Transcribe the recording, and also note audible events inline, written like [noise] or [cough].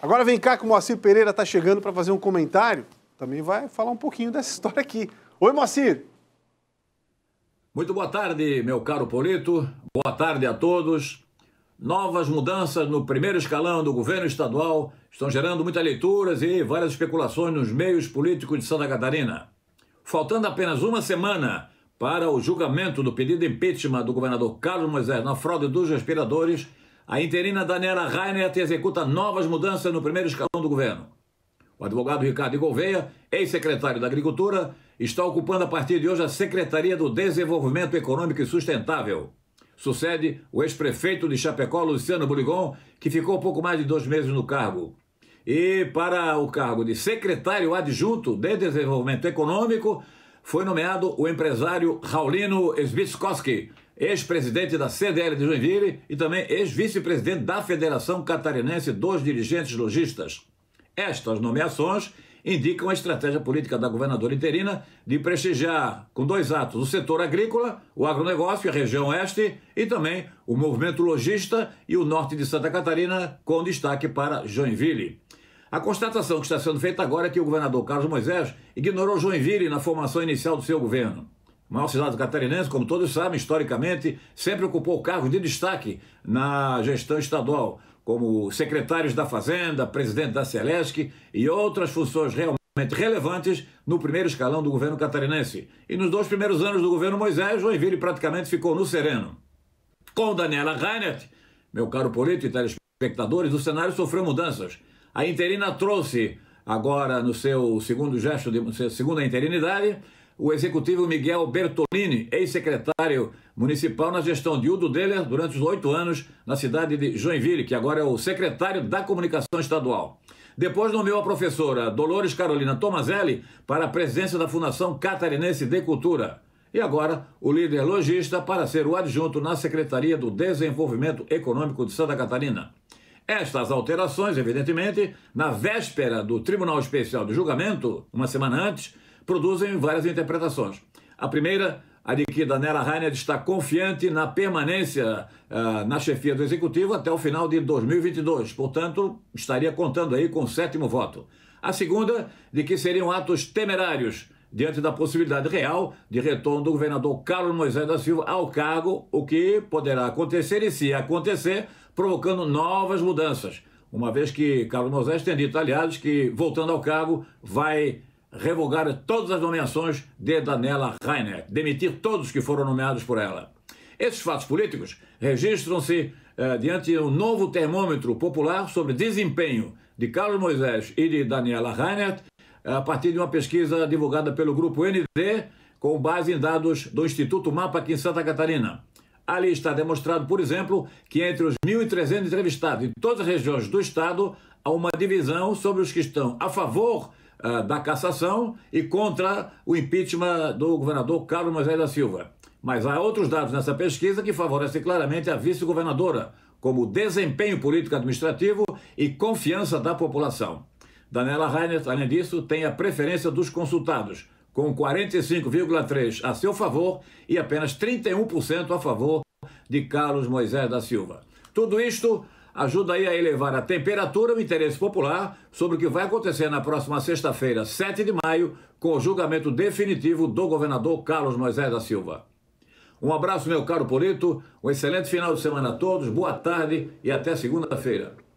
Agora vem cá que o Moacir Pereira está chegando para fazer um comentário. Também vai falar um pouquinho dessa [laughs] história aqui. Oi, Moacir! Muito boa tarde, meu caro Polito. Boa tarde a todos. Novas mudanças no primeiro escalão do governo estadual estão gerando muitas leituras e várias especulações nos meios políticos de Santa Catarina. Faltando apenas uma semana para o julgamento do pedido de impeachment do governador Carlos Moisés na fraude dos respiradores, a interina Daniela Rainer executa novas mudanças no primeiro escalão do governo. O advogado Ricardo Gouveia, ex-secretário da Agricultura, está ocupando a partir de hoje a Secretaria do Desenvolvimento Econômico e Sustentável. Sucede o ex-prefeito de Chapecó, Luciano Buligon, que ficou pouco mais de dois meses no cargo. E para o cargo de secretário adjunto de Desenvolvimento Econômico, foi nomeado o empresário Raulino Sbiskowski, ex-presidente da CDL de Joinville e também ex-vice-presidente da Federação Catarinense dos Dirigentes Logistas. Estas nomeações indicam a estratégia política da governadora interina de prestigiar com dois atos o setor agrícola, o agronegócio, a região oeste e também o movimento logista e o norte de Santa Catarina, com destaque para Joinville. A constatação que está sendo feita agora é que o governador Carlos Moisés ignorou Joinville na formação inicial do seu governo maior cidade catarinense, como todos sabem, historicamente, sempre ocupou cargos de destaque na gestão estadual, como secretários da Fazenda, presidente da Celesc e outras funções realmente relevantes no primeiro escalão do governo catarinense. E nos dois primeiros anos do governo Moisés, Joinville praticamente ficou no sereno. Com Daniela Reinert, meu caro político e telespectadores, o cenário sofreu mudanças. A interina trouxe agora no seu segundo gesto de segunda interinidade o executivo Miguel Bertolini, ex-secretário municipal na gestão de Udo Deller durante os oito anos na cidade de Joinville, que agora é o secretário da Comunicação Estadual. Depois nomeou a professora Dolores Carolina Tomazelli para a presidência da Fundação Catarinense de Cultura. E agora, o líder logista para ser o adjunto na Secretaria do Desenvolvimento Econômico de Santa Catarina. Estas alterações, evidentemente, na véspera do Tribunal Especial de Julgamento, uma semana antes, produzem várias interpretações. A primeira, a de que Daniela Rainer está confiante na permanência uh, na chefia do Executivo até o final de 2022, portanto, estaria contando aí com o sétimo voto. A segunda, de que seriam atos temerários diante da possibilidade real de retorno do governador Carlos Moisés da Silva ao cargo, o que poderá acontecer e, se acontecer, provocando novas mudanças, uma vez que Carlos Moisés tem dito, aliás, que voltando ao cargo vai revogar todas as nomeações de Daniela Rainer, demitir todos que foram nomeados por ela. Esses fatos políticos registram-se eh, diante de um novo termômetro popular sobre desempenho de Carlos Moisés e de Daniela Reinert, eh, a partir de uma pesquisa divulgada pelo grupo ND, com base em dados do Instituto Mapa aqui em Santa Catarina. Ali está demonstrado, por exemplo, que entre os 1.300 entrevistados em todas as regiões do estado, há uma divisão sobre os que estão a favor ah, da cassação e contra o impeachment do governador Carlos Moisés da Silva. Mas há outros dados nessa pesquisa que favorecem claramente a vice-governadora, como desempenho político-administrativo e confiança da população. Daniela Reinert, além disso, tem a preferência dos consultados, com 45,3% a seu favor e apenas 31% a favor de Carlos Moisés da Silva. Tudo isto ajuda aí a elevar a temperatura o interesse popular sobre o que vai acontecer na próxima sexta-feira, 7 de maio, com o julgamento definitivo do governador Carlos Moisés da Silva. Um abraço, meu caro Polito, um excelente final de semana a todos, boa tarde e até segunda-feira.